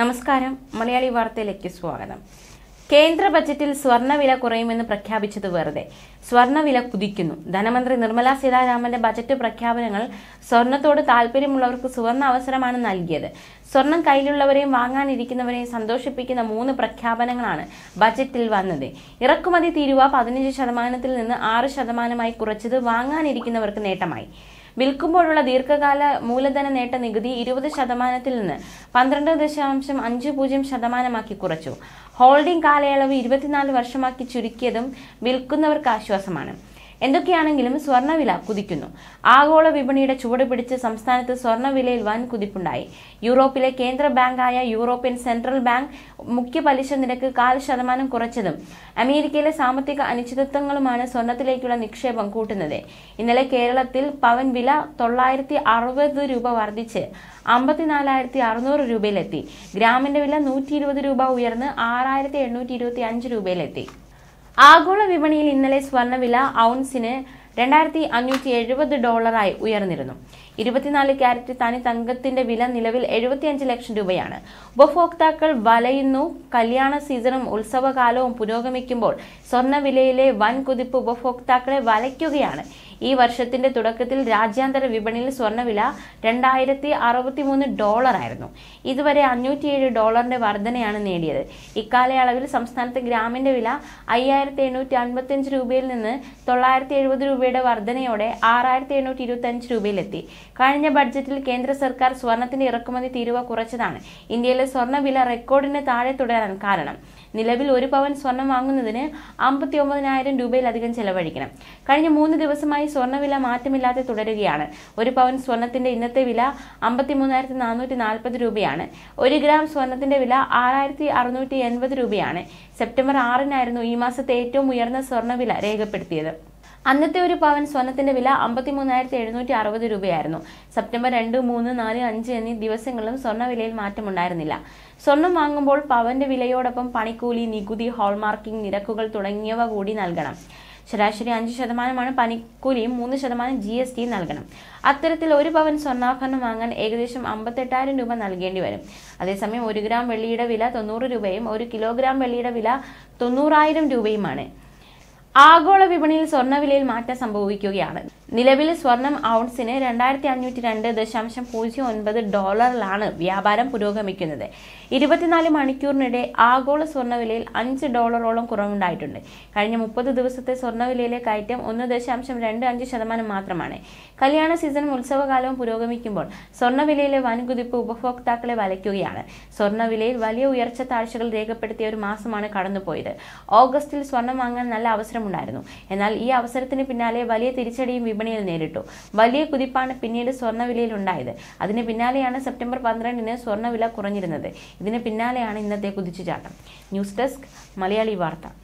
നമസ്കാരം മലയാളി വാർത്തയിലേക്ക് സ്വാഗതം കേന്ദ്ര ബജറ്റിൽ സ്വർണ്ണവില കുറയുമെന്ന് പ്രഖ്യാപിച്ചത് വെറുതെ സ്വർണ്ണവില കുതിക്കുന്നു ധനമന്ത്രി നിർമ്മല സീതാരാമന്റെ ബജറ്റ് പ്രഖ്യാപനങ്ങൾ സ്വർണത്തോട് താല്പര്യമുള്ളവർക്ക് സുവർണ അവസരമാണ് നൽകിയത് സ്വർണം കയ്യിലുള്ളവരെയും വാങ്ങാനിരിക്കുന്നവരെയും സന്തോഷിപ്പിക്കുന്ന മൂന്ന് പ്രഖ്യാപനങ്ങളാണ് ബജറ്റിൽ വന്നത് ഇറക്കുമതി തീരുവ പതിനഞ്ച് ശതമാനത്തിൽ നിന്ന് ആറ് ശതമാനമായി കുറച്ചത് വാങ്ങാനിരിക്കുന്നവർക്ക് നേട്ടമായി വിൽക്കുമ്പോഴുള്ള ദീർഘകാല മൂലധന നേട്ട നികുതി ഇരുപത് ശതമാനത്തിൽ നിന്ന് പന്ത്രണ്ട് ദശാംശം അഞ്ച് പൂജ്യം ശതമാനമാക്കി കുറച്ചു ഹോൾഡിംഗ് കാലയളവ് ഇരുപത്തിനാല് വർഷമാക്കി ചുരുക്കിയതും വിൽക്കുന്നവർക്ക് ആശ്വാസമാണ് എന്തൊക്കെയാണെങ്കിലും സ്വർണ്ണവില കുതിക്കുന്നു ആഗോള വിപണിയുടെ ചുവട് പിടിച്ച് സംസ്ഥാനത്ത് സ്വർണ്ണവിലയിൽ വൻ കുതിപ്പുണ്ടായി യൂറോപ്പിലെ കേന്ദ്ര ബാങ്കായ യൂറോപ്യൻ സെൻട്രൽ ബാങ്ക് മുഖ്യ പലിശ നിരക്ക് കാൽ ശതമാനം കുറച്ചതും അമേരിക്കയിലെ സാമ്പത്തിക അനിശ്ചിതത്വങ്ങളുമാണ് സ്വർണത്തിലേക്കുള്ള നിക്ഷേപം കൂട്ടുന്നത് ഇന്നലെ കേരളത്തിൽ പവൻ വില തൊള്ളായിരത്തി അറുപത് രൂപ വർദ്ധിച്ച് അമ്പത്തിനാലായിരത്തി അറുന്നൂറ് രൂപയിലെത്തി ഗ്രാമിന്റെ വില നൂറ്റി ഇരുപത് രൂപ ഉയർന്ന് ആറായിരത്തി എണ്ണൂറ്റി ഇരുപത്തി അഞ്ച് രൂപയിലെത്തി ആഗോള വിപണിയിൽ ഇന്നലെ സ്വർണ്ണവില ഔൺസിന് രണ്ടായിരത്തി അഞ്ഞൂറ്റി എഴുപത് ഡോളറായി ഉയർന്നിരുന്നു ഇരുപത്തിനാല് ക്യാരറ്റ് തനി തങ്കത്തിന്റെ വില നിലവിൽ എഴുപത്തിയഞ്ച് ലക്ഷം രൂപയാണ് ഉപഭോക്താക്കൾ വലയുന്നു കല്യാണ സീസണും ഉത്സവകാലവും പുരോഗമിക്കുമ്പോൾ സ്വർണ്ണവിലയിലെ വൻ കുതിപ്പ് ഉപഭോക്താക്കളെ വലയ്ക്കുകയാണ് ഈ വർഷത്തിന്റെ തുടക്കത്തിൽ രാജ്യാന്തര വിപണിയിൽ സ്വർണ്ണവില രണ്ടായിരത്തി അറുപത്തിമൂന്ന് ഡോളറായിരുന്നു ഇതുവരെ അഞ്ഞൂറ്റിയേഴ് ഡോളറിന്റെ വർധനയാണ് നേടിയത് ഇക്കാലയളവിൽ സംസ്ഥാനത്തെ ഗ്രാമിന്റെ വില അയ്യായിരത്തി എണ്ണൂറ്റി അൻപത്തിയഞ്ച് രൂപയിൽ നിന്ന് തൊള്ളായിരത്തി എഴുപത് രൂപയുടെ വർധനയോടെ ആറായിരത്തി എണ്ണൂറ്റി ഇരുപത്തി അഞ്ച് രൂപയിലെത്തി കഴിഞ്ഞ ബഡ്ജറ്റിൽ കേന്ദ്ര സർക്കാർ സ്വർണത്തിന്റെ ഇറക്കുമതി തീരുവ കുറച്ചതാണ് ഇന്ത്യയിലെ സ്വർണ്ണവില റെക്കോർഡിന് താഴെ തുടരാൻ കാരണം നിലവിൽ ഒരു പവൻ സ്വർണം വാങ്ങുന്നതിന് അമ്പത്തി ഒമ്പതിനായിരം രൂപയിലധികം ചെലവഴിക്കണം കഴിഞ്ഞ മൂന്ന് ദിവസമായി സ്വർണ്ണവില മാറ്റമില്ലാതെ തുടരുകയാണ് ഒരു പവൻ സ്വർണത്തിന്റെ ഇന്നത്തെ വില മൂന്നായിരത്തി നാനൂറ്റി നാൽപ്പത് രൂപയാണ് ഒരു ഗ്രാം സ്വർണത്തിന്റെ വില ആറായിരത്തി അറുന്നൂറ്റി എൺപത് രൂപയാണ് സെപ്റ്റംബർ ആറിനായിരുന്നു ഈ മാസത്തെ ഏറ്റവും ഉയർന്ന സ്വർണ്ണവില രേഖപ്പെടുത്തിയത് അന്നത്തെ ഒരു പവൻ സ്വർണത്തിന്റെ വില അമ്പത്തിമൂന്നായിരത്തി എഴുന്നൂറ്റി അറുപത് രൂപയായിരുന്നു സെപ്റ്റംബർ രണ്ട് മൂന്ന് നാല് അഞ്ച് എന്നീ ദിവസങ്ങളിലും സ്വർണ്ണവിലയിൽ മാറ്റമുണ്ടായിരുന്നില്ല സ്വർണം വാങ്ങുമ്പോൾ പവന്റെ വിലയോടൊപ്പം പണിക്കൂലി നികുതി ഹോൾമാർക്കിംഗ് നിരക്കുകൾ തുടങ്ങിയവ കൂടി നൽകണം ശരാശരി അഞ്ച് ശതമാനമാണ് പനിക്കൂലിയും മൂന്ന് ശതമാനം ജി എസ് ടിയും നൽകണം അത്തരത്തിൽ ഒരു പവൻ സ്വർണ്ണാഭരണം വാങ്ങാൻ ഏകദേശം അമ്പത്തെട്ടായിരം രൂപ നൽകേണ്ടി വരും അതേസമയം ഒരു ഗ്രാം വെള്ളിയുടെ വില തൊണ്ണൂറ് രൂപയും ഒരു കിലോഗ്രാം വെള്ളിയുടെ വില തൊണ്ണൂറായിരം രൂപയുമാണ് ആഗോള വിപണിയിൽ സ്വർണ്ണവിലയിൽ മാറ്റം സംഭവിക്കുകയാണ് നിലവിൽ സ്വർണം ഔൺസിന് രണ്ടായിരത്തി അഞ്ഞൂറ്റി രണ്ട് ദശാംശം പൂജ്യം ഒൻപത് ഡോളറിലാണ് വ്യാപാരം പുരോഗമിക്കുന്നത് ഇരുപത്തിനാല് മണിക്കൂറിനിടെ ആഗോള സ്വർണ്ണവിലയിൽ അഞ്ച് ഡോളറോളം കുറവുണ്ടായിട്ടുണ്ട് കഴിഞ്ഞ മുപ്പത് ദിവസത്തെ സ്വർണ്ണവിലയിലെ കയറ്റം ഒന്ന് ദശാംശം രണ്ട് അഞ്ച് ശതമാനം മാത്രമാണ് കല്യാണ സീസണും ഉത്സവകാലവും പുരോഗമിക്കുമ്പോൾ സ്വർണ്ണവിലയിലെ വൻകുതിപ്പ് ഉപഭോക്താക്കളെ വലയ്ക്കുകയാണ് സ്വർണ്ണവിലയിൽ വലിയ ഉയർച്ച താഴ്ചകൾ രേഖപ്പെടുത്തിയ ഒരു മാസമാണ് കടന്നുപോയത് ഓഗസ്റ്റിൽ സ്വർണം വാങ്ങാൻ നല്ല അവസരമുണ്ടായിരുന്നു എന്നാൽ ഈ അവസരത്തിന് പിന്നാലെ വലിയ തിരിച്ചടിയും വിപണി വിപണിയിൽ നേരിട്ടു വലിയ കുതിപ്പാണ് പിന്നീട് സ്വർണ്ണവിലയിൽ ഉണ്ടായത് അതിന് പിന്നാലെയാണ് സെപ്റ്റംബർ പന്ത്രണ്ടിന് സ്വർണ്ണവില കുറഞ്ഞിരുന്നത് ഇതിന് പിന്നാലെയാണ് ഇന്നത്തെ കുതിച്ചുചാട്ടം ന്യൂസ് ഡെസ്ക് മലയാളി വാർത്ത